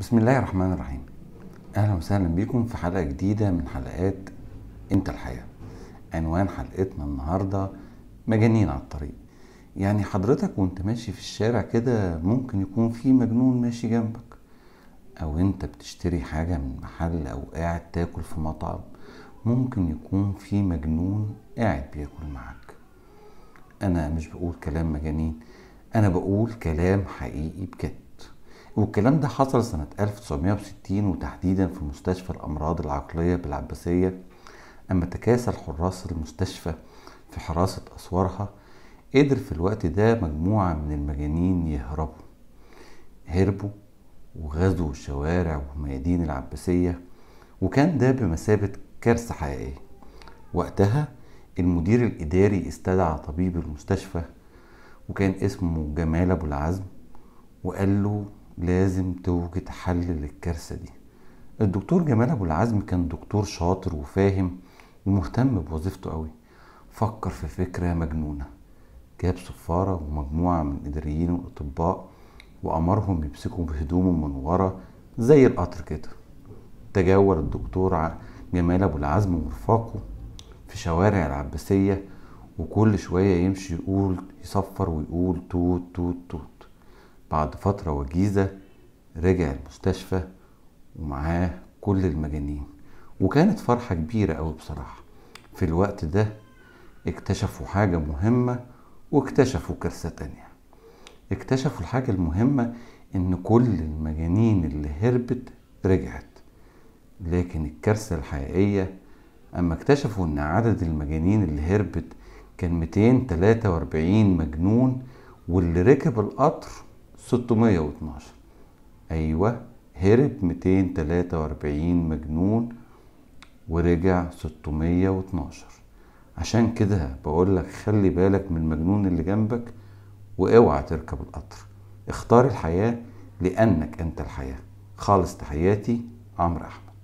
بسم الله الرحمن الرحيم اهلا وسهلا بكم في حلقه جديده من حلقات انت الحياه عنوان حلقتنا النهارده مجانين على الطريق يعني حضرتك وانت ماشي في الشارع كده ممكن يكون في مجنون ماشي جنبك او انت بتشتري حاجه من محل او قاعد تاكل في مطعم ممكن يكون في مجنون قاعد بياكل معاك انا مش بقول كلام مجانين انا بقول كلام حقيقي بجد والكلام ده حصل سنة 1960 وتحديدا في مستشفى الأمراض العقلية بالعباسية أما تكاسل حراس المستشفى في حراسة أسوارها قدر في الوقت ده مجموعة من المجانين يهربوا هربوا وغزوا الشوارع والميادين العباسية وكان ده بمثابة كارثة حقيقية وقتها المدير الإداري استدعى طبيب المستشفى وكان اسمه جمال أبو العزم وقال له لازم توجد حل للكارثة دي الدكتور جمال أبو العزم كان دكتور شاطر وفاهم ومهتم بوظيفته قوي فكر في فكرة مجنونة جاب صفارة ومجموعة من الإداريين والأطباء وأمرهم يمسكوا بهدومه من ورا زي القطر كده تجول الدكتور جمال أبو العزم ورفاقه في شوارع العباسية وكل شوية يمشي يقول يصفر ويقول توت توت توت بعد فترة وجيزة رجع المستشفى ومعاه كل المجانين وكانت فرحة كبيرة أوي بصراحة في الوقت ده اكتشفوا حاجة مهمة واكتشفوا كارثة تانية اكتشفوا الحاجة المهمة ان كل المجانين اللي هربت رجعت لكن الكارثة الحقيقية اما اكتشفوا ان عدد المجانين اللي هربت كان 243 مجنون واللي ركب القطر 612 ايوه هرب 243 مجنون ورجع 612 عشان كده بقول لك خلي بالك من المجنون اللي جنبك واوعى تركب القطر اختار الحياة لأنك أنت الحياة خالص تحياتي عمرو أحمد